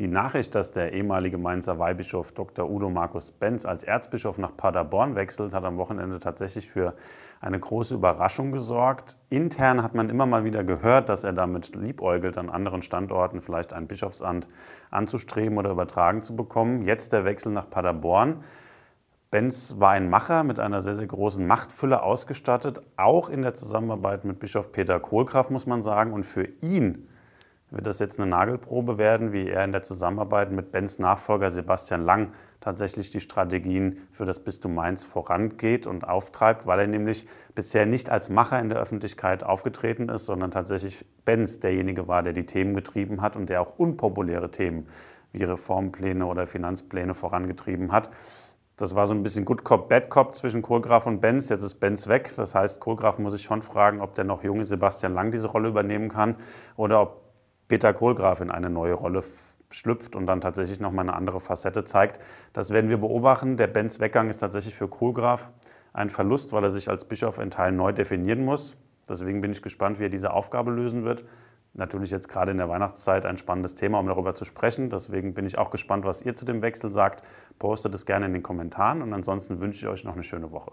Die Nachricht, dass der ehemalige Mainzer Weihbischof Dr. Udo Markus Benz als Erzbischof nach Paderborn wechselt, hat am Wochenende tatsächlich für eine große Überraschung gesorgt. Intern hat man immer mal wieder gehört, dass er damit liebäugelt, an anderen Standorten vielleicht ein Bischofsamt anzustreben oder übertragen zu bekommen. Jetzt der Wechsel nach Paderborn. Benz war ein Macher mit einer sehr, sehr großen Machtfülle ausgestattet, auch in der Zusammenarbeit mit Bischof Peter Kohlgraf, muss man sagen. Und für ihn wird das jetzt eine Nagelprobe werden, wie er in der Zusammenarbeit mit Bens Nachfolger Sebastian Lang tatsächlich die Strategien für das Bistum Mainz vorangeht und auftreibt, weil er nämlich bisher nicht als Macher in der Öffentlichkeit aufgetreten ist, sondern tatsächlich Benz derjenige war, der die Themen getrieben hat und der auch unpopuläre Themen wie Reformpläne oder Finanzpläne vorangetrieben hat. Das war so ein bisschen Good Cop, Bad Cop zwischen Kohlgraf und Benz. Jetzt ist Benz weg. Das heißt, Kohlgraf muss sich schon fragen, ob der noch junge Sebastian Lang diese Rolle übernehmen kann oder ob Peter Kohlgraf in eine neue Rolle schlüpft und dann tatsächlich nochmal eine andere Facette zeigt. Das werden wir beobachten. Der Benz Weggang ist tatsächlich für Kohlgraf ein Verlust, weil er sich als Bischof in Teilen neu definieren muss. Deswegen bin ich gespannt, wie er diese Aufgabe lösen wird. Natürlich jetzt gerade in der Weihnachtszeit ein spannendes Thema, um darüber zu sprechen. Deswegen bin ich auch gespannt, was ihr zu dem Wechsel sagt. Postet es gerne in den Kommentaren und ansonsten wünsche ich euch noch eine schöne Woche.